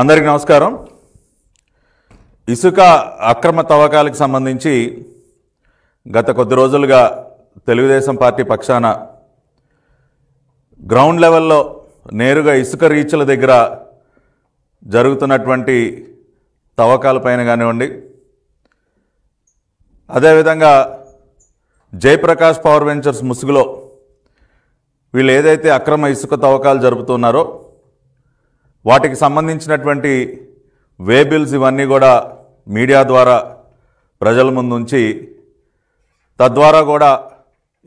అందరికీ నమస్కారం ఇసుక అక్రమ తవ్వకాలకు సంబంధించి గత కొద్ది రోజులుగా తెలుగుదేశం పార్టీ పక్షాన గ్రౌండ్ లెవెల్లో నేరుగా ఇసుక రీచ్ల దగ్గర జరుగుతున్నటువంటి తవ్వకాలపైన కానివ్వండి అదేవిధంగా జయప్రకాష్ పవర్ వెంచర్స్ ముసుగులో వీళ్ళు ఏదైతే అక్రమ ఇసుక తవ్వకాలు జరుపుతున్నారో వాటికి సంబంధించినటువంటి వేబిల్స్ ఇవన్నీ కూడా మీడియా ద్వారా ప్రజల ముందుంచి తద్వారా కూడా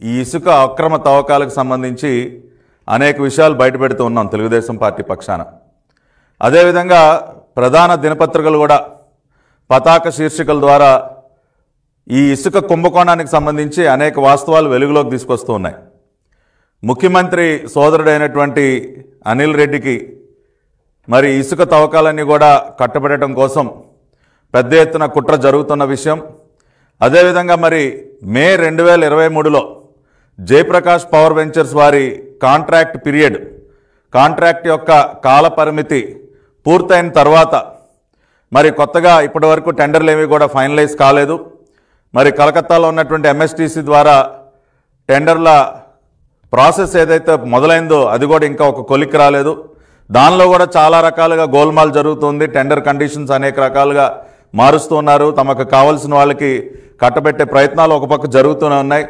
ఈ ఇసుక అక్రమ తవ్వకాలకు సంబంధించి అనేక విషయాలు బయటపెడుతూ ఉన్నాం తెలుగుదేశం పార్టీ పక్షాన అదేవిధంగా ప్రధాన దినపత్రికలు కూడా పతాక శీర్షికల ద్వారా ఈ ఇసుక కుంభకోణానికి సంబంధించి అనేక వాస్తవాలు వెలుగులోకి తీసుకొస్తూ ఉన్నాయి ముఖ్యమంత్రి సోదరుడైనటువంటి అనిల్ రెడ్డికి మరి ఇసుక తవ్వకాలన్నీ కూడా కట్టబడటం కోసం పెద్ద ఎత్తున కుట్ర జరుగుతున్న విషయం అదేవిధంగా మరి మే రెండు వేల ఇరవై మూడులో జయప్రకాష్ పవర్ వెంచర్స్ వారి కాంట్రాక్ట్ పీరియడ్ కాంట్రాక్ట్ యొక్క కాల పరిమితి పూర్తయిన తర్వాత మరి కొత్తగా ఇప్పటి వరకు టెండర్లు ఏమీ కూడా ఫైనలైజ్ కాలేదు మరి కలకత్తాలో ఉన్నటువంటి ఎంఎస్టీసీ ద్వారా టెండర్ల ప్రాసెస్ ఏదైతే మొదలైందో అది కూడా ఇంకా ఒక కొలిక్ రాలేదు దానిలో కూడా చాలా రకాలుగా గోల్మాల్ జరుగుతుంది టెండర్ కండిషన్స్ అనేక రకాలుగా మారుస్తున్నారు తమకు కావలసిన వాళ్ళకి కట్టబెట్టే ప్రయత్నాలు ఒక పక్క జరుగుతూనే ఉన్నాయి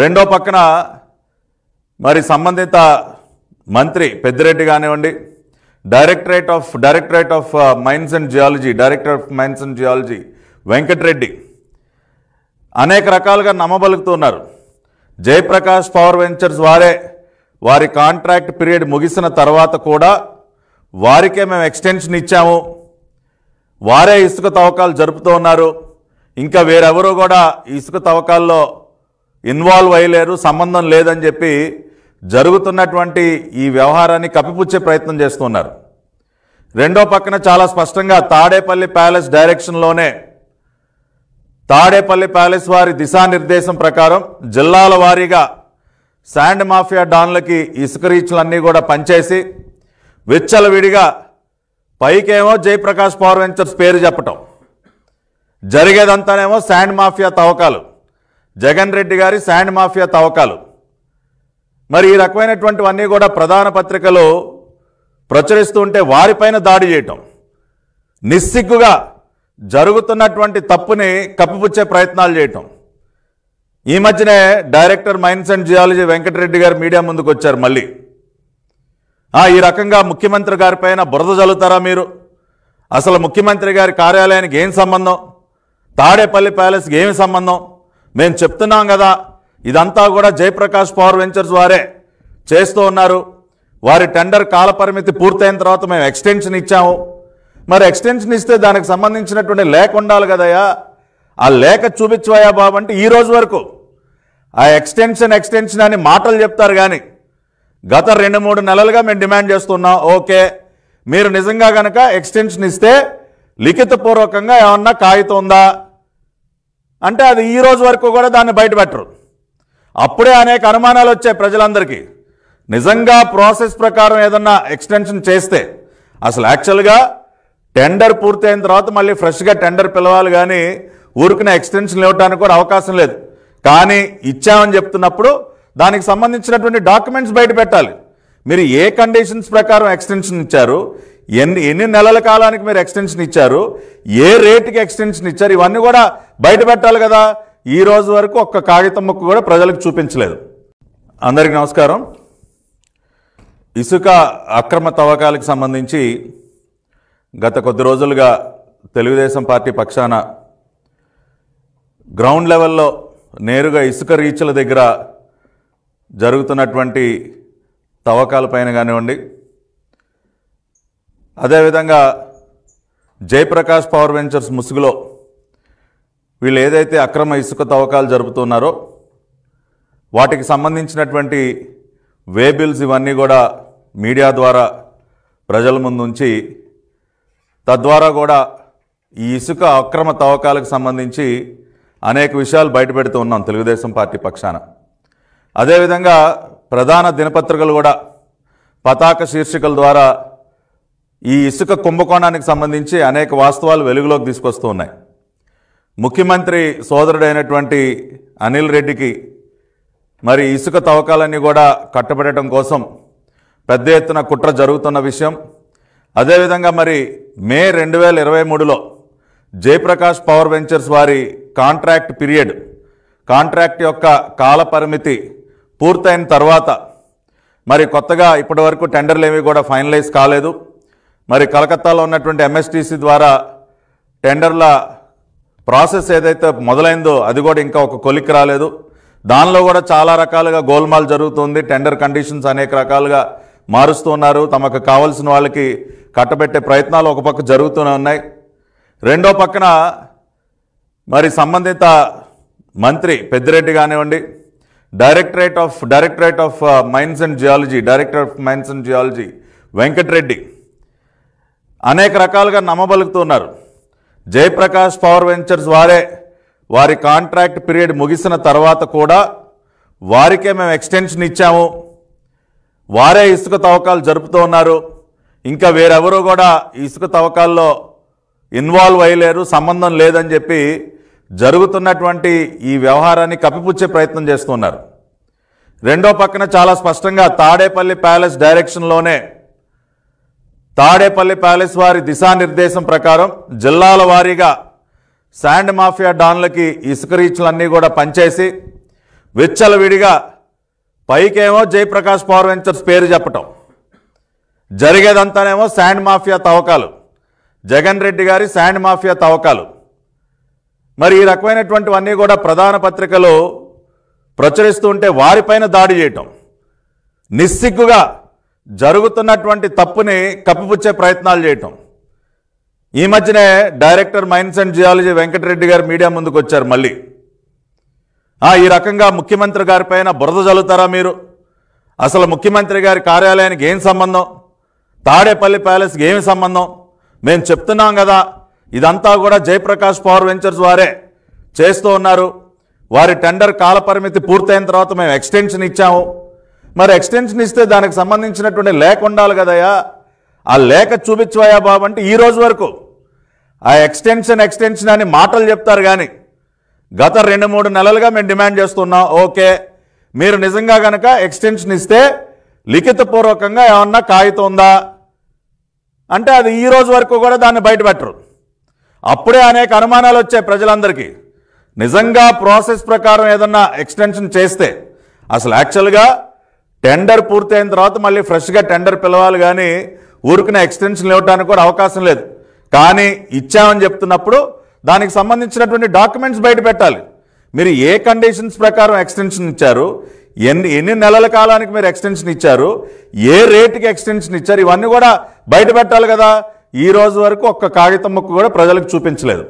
రెండో పక్కన మరి సంబంధిత మంత్రి పెద్దిరెడ్డి కానివ్వండి directorate of directorate of mines and geology director of mines and geology Venkatareddy అనేక రకాలుగా నమ్మబలుగుతున్నారు జయప్రకాష్ పవర్ వెంచర్స్ వారే వారి కాంట్రాక్ట్ పీరియడ్ ముగిసిన తర్వాత కూడా వారికే మేము ఎక్స్టెన్షన్ ఇచ్చాము వారే ఇసుక తవ్వకాలు జరుపుతూ ఉన్నారు ఇంకా వేరెవరూ కూడా ఇసుక తవ్వకాల్లో ఇన్వాల్వ్ అయ్యలేరు సంబంధం లేదని చెప్పి జరుగుతున్నటువంటి ఈ వ్యవహారాన్ని కప్పిపుచ్చే ప్రయత్నం చేస్తున్నారు రెండో పక్కన చాలా స్పష్టంగా తాడేపల్లి ప్యాలెస్ డైరెక్షన్లోనే తాడేపల్లి ప్యాలెస్ వారి దిశానిర్దేశం ప్రకారం జిల్లాల వారీగా శాండ్ మాఫియా డాన్లకి ఇసుక రీచ్లన్నీ కూడా పంచేసి విడిగా పైకేమో జయప్రకాష్ పవర్ వెంచర్స్ పేరు చెప్పటం జరిగేదంతానేమో శాండ్ మాఫియా తవ్వకాలు జగన్ రెడ్డి గారి శాండ్ మాఫియా తవ్వకాలు మరి ఈ రకమైనటువంటివన్నీ కూడా ప్రధాన పత్రికలు ప్రచురిస్తూ ఉంటే వారిపైన దాడి చేయటం నిస్సిగ్గుగా జరుగుతున్నటువంటి తప్పుని కప్పిపుచ్చే ప్రయత్నాలు చేయటం ఈ మధ్యనే director mines and geology Venkatareddy గారు మీడియా ముందుకు వచ్చారు మళ్ళీ ఈ రకంగా ముఖ్యమంత్రి గారి పైన బురద జల్లుతారా మీరు అసలు ముఖ్యమంత్రి గారి కార్యాలయానికి ఏం సంబంధం తాడేపల్లి ప్యాలెస్కి ఏమి సంబంధం మేము చెప్తున్నాం కదా ఇదంతా కూడా జయప్రకాష్ పవర్ వెంచర్స్ వారే చేస్తూ ఉన్నారు వారి టెండర్ కాలపరిమితి పూర్తయిన తర్వాత మేము ఎక్స్టెన్షన్ ఇచ్చాము మరి ఎక్స్టెన్షన్ ఇస్తే దానికి సంబంధించినటువంటి లేఖ ఉండాలి కదయా ఆ లేఖ చూపించవయా బాబు అంటే ఈ రోజు వరకు ఆ ఎక్స్టెన్షన్ ఎక్స్టెన్షన్ అని మాటలు చెప్తారు కానీ గత రెండు మూడు నెలలుగా మేము డిమాండ్ చేస్తున్నాం ఓకే మీరు నిజంగా కనుక ఎక్స్టెన్షన్ ఇస్తే లిఖితపూర్వకంగా ఏమన్నా కాగితుందా అంటే అది ఈ రోజు వరకు కూడా దాన్ని బయటపెట్టరు అప్పుడే అనేక అనుమానాలు వచ్చాయి ప్రజలందరికీ నిజంగా ప్రాసెస్ ప్రకారం ఏదన్నా ఎక్స్టెన్షన్ చేస్తే అసలు యాక్చువల్గా టెండర్ పూర్తయిన తర్వాత మళ్ళీ ఫ్రెష్గా టెండర్ పిలవాలి కానీ ఊరికిన ఎక్స్టెన్షన్ ఇవ్వడానికి కూడా అవకాశం లేదు కానీ ఇచ్చామని చెప్తున్నప్పుడు దానికి సంబంధించినటువంటి డాక్యుమెంట్స్ బయట పెట్టాలి మీరు ఏ కండిషన్స్ ప్రకారం ఎక్స్టెన్షన్ ఇచ్చారు ఎన్ని ఎన్ని నెలల కాలానికి మీరు ఎక్స్టెన్షన్ ఇచ్చారు ఏ రేటుకి ఎక్స్టెన్షన్ ఇచ్చారు ఇవన్నీ కూడా బయట పెట్టాలి కదా ఈ రోజు వరకు ఒక్క కాగితం ముక్కు కూడా ప్రజలకు చూపించలేదు అందరికీ నమస్కారం ఇసుక అక్రమ తవ్వకాలకు సంబంధించి గత కొద్ది రోజులుగా తెలుగుదేశం పార్టీ పక్షాన గ్రౌండ్ లెవెల్లో నేరుగా ఇసుక రీచ్ల దగ్గర జరుగుతున్నటువంటి తవ్వకాలపైన కానివ్వండి అదేవిధంగా జయప్రకాష్ పవర్ వెంచర్స్ ముసుగులో వీళ్ళు ఏదైతే అక్రమ ఇసుక తవ్వకాలు జరుపుతున్నారో వాటికి సంబంధించినటువంటి వేబిల్స్ ఇవన్నీ కూడా మీడియా ద్వారా ప్రజల ముందుంచి తద్వారా కూడా ఈ ఇసుక అక్రమ తవ్వకాలకు సంబంధించి అనేక విషయాలు బయటపెడుతూ ఉన్నాం తెలుగుదేశం పార్టీ పక్షాన అదేవిధంగా ప్రధాన దినపత్రికలు కూడా పతాక శీర్షికల ద్వారా ఈ ఇసుక కుంభకోణానికి సంబంధించి అనేక వాస్తవాలు వెలుగులోకి తీసుకొస్తూ ఉన్నాయి ముఖ్యమంత్రి సోదరుడైనటువంటి అనిల్ రెడ్డికి మరి ఇసుక తవ్వకాలన్నీ కూడా కట్టబెట్టడం కోసం పెద్ద ఎత్తున కుట్ర జరుగుతున్న విషయం అదేవిధంగా మరి మే రెండు వేల ఇరవై మూడులో జయప్రకాష్ పవర్ వెంచర్స్ వారి కాంట్రాక్ట్ పీరియడ్ కాంట్రాక్ట్ యొక్క కాల పరిమితి పూర్తయిన తర్వాత మరి కొత్తగా ఇప్పటి వరకు టెండర్లు ఏవి కూడా ఫైనలైజ్ కాలేదు మరి కలకత్తాలో ఉన్నటువంటి ఎంఎస్టీసీ ద్వారా టెండర్ల ప్రాసెస్ ఏదైతే మొదలైందో అది కూడా ఇంకా ఒక కొలిక్ రాలేదు దానిలో కూడా చాలా రకాలుగా గోల్మాల్ జరుగుతుంది టెండర్ కండిషన్స్ అనేక రకాలుగా మారుస్తున్నారు తమకు కావాల్సిన వాళ్ళకి కట్టబెట్టే ప్రయత్నాలు ఒక పక్క జరుగుతూనే ఉన్నాయి రెండో పక్కన మరి సంబంధిత మంత్రి పెద్దిరెడ్డి కానివ్వండి directorate of directorate of mines and geology director of mines and geology Venkatareddy అనేక రకాలుగా నమ్మబలుగుతున్నారు జయప్రకాష్ పవర్ వెంచర్స్ వారే వారి కాంట్రాక్ట్ పీరియడ్ ముగిసిన తర్వాత కూడా వారికే మేము ఎక్స్టెన్షన్ ఇచ్చాము వారే ఇసుక తవ్వకాలు జరుపుతూ ఉన్నారు ఇంకా వేరెవరూ కూడా ఇసుక తవ్వకాల్లో ఇన్వాల్వ్ అయ్యలేరు సంబంధం లేదని చెప్పి జరుగుతున్నటువంటి ఈ వ్యవహారాన్ని కప్పిపుచ్చే ప్రయత్నం చేస్తున్నారు రెండో పక్కన చాలా స్పష్టంగా తాడేపల్లి ప్యాలెస్ డైరెక్షన్లోనే తాడేపల్లి ప్యాలెస్ వారి దిశానిర్దేశం ప్రకారం జిల్లాల వారీగా శాండ్ మాఫియా డాన్లకి ఇసుక రీచ్లన్నీ కూడా పనిచేసి విడిగా పైకేమో జయప్రకాష్ పవర్ వెంచర్స్ పేరు చెప్పటం జరిగేదంతానేమో శాండ్ మాఫియా తవ్వకాలు జగన్ రెడ్డి గారి శాండ్ మాఫియా తవ్వకాలు మరి ఈ రకమైనటువంటివన్నీ కూడా ప్రధాన పత్రికలో ప్రచురిస్తూ ఉంటే వారిపైన దాడి చేయటం నిస్సిగ్గుగా జరుగుతున్నటువంటి తప్పుని కప్పిపుచ్చే ప్రయత్నాలు చేయటం ఈ మధ్యనే director mines and geology Venkatareddy గారు మీడియా ముందుకు వచ్చారు మళ్ళీ ఈ రకంగా ముఖ్యమంత్రి గారిపైన బురద జల్లుతారా మీరు అసలు ముఖ్యమంత్రి గారి కార్యాలయానికి ఏం సంబంధం తాడేపల్లి ప్యాలెస్కి ఏమి సంబంధం మేము చెప్తున్నాం కదా ఇదంతా కూడా జయప్రకాష్ పవర్ వెంచర్స్ వారే చేస్తూ ఉన్నారు వారి టెండర్ కాలపరిమితి పూర్తయిన తర్వాత మేము ఎక్స్టెన్షన్ ఇచ్చాము మరి ఎక్స్టెన్షన్ ఇస్తే దానికి సంబంధించినటువంటి లేఖ ఉండాలి కదయా ఆ లేఖ చూపించవయా బాబు అంటే ఈ రోజు వరకు ఆ ఎక్స్టెన్షన్ ఎక్స్టెన్షన్ అని మాటలు చెప్తారు కానీ గత రెండు మూడు నెలలుగా మేము డిమాండ్ చేస్తున్నాం ఓకే మీరు నిజంగా కనుక ఎక్స్టెన్షన్ ఇస్తే లిఖితపూర్వకంగా ఏమన్నా కాగితం ఉందా అంటే అది ఈ రోజు వరకు కూడా దాన్ని బయటపెట్టరు అప్పుడే అనేక అనుమానాలు వచ్చాయి ప్రజలందరికీ నిజంగా ప్రాసెస్ ప్రకారం ఏదన్నా ఎక్స్టెన్షన్ చేస్తే అసలు యాక్చువల్గా టెండర్ పూర్తయిన తర్వాత మళ్ళీ ఫ్రెష్గా టెండర్ పిలవాలి కానీ ఊరికిన ఎక్స్టెన్షన్ ఇవ్వడానికి కూడా అవకాశం లేదు కానీ ఇచ్చామని చెప్తున్నప్పుడు దానికి సంబంధించినటువంటి డాక్యుమెంట్స్ బయట పెట్టాలి మీరు ఏ కండిషన్స్ ప్రకారం ఎక్స్టెన్షన్ ఇచ్చారు ఎన్ని ఎన్ని నెలల కాలానికి మీరు ఎక్స్టెన్షన్ ఇచ్చారు ఏ రేటుకి ఎక్స్టెన్షన్ ఇచ్చారు ఇవన్నీ కూడా బయట పెట్టాలి కదా ఈ రోజు వరకు ఒక్క కాగితం ముక్క కూడా ప్రజలకు చూపించలేదు